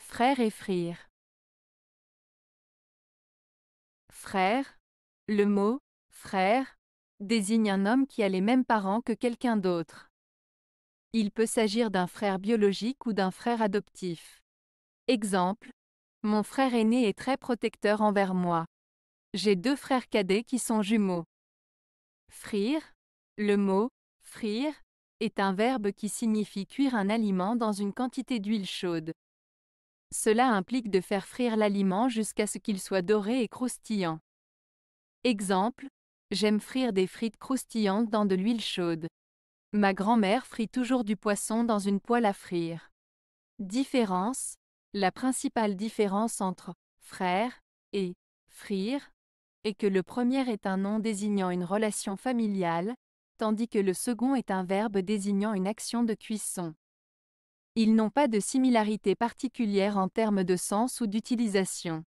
Frère et frire. Frère. Le mot frère désigne un homme qui a les mêmes parents que quelqu'un d'autre. Il peut s'agir d'un frère biologique ou d'un frère adoptif. Exemple. Mon frère aîné est très protecteur envers moi. J'ai deux frères cadets qui sont jumeaux. Frire. Le mot frire est un verbe qui signifie cuire un aliment dans une quantité d'huile chaude. Cela implique de faire frire l'aliment jusqu'à ce qu'il soit doré et croustillant. Exemple, j'aime frire des frites croustillantes dans de l'huile chaude. Ma grand-mère frit toujours du poisson dans une poêle à frire. Différence La principale différence entre frère et frire est que le premier est un nom désignant une relation familiale, tandis que le second est un verbe désignant une action de cuisson. Ils n'ont pas de similarité particulière en termes de sens ou d'utilisation.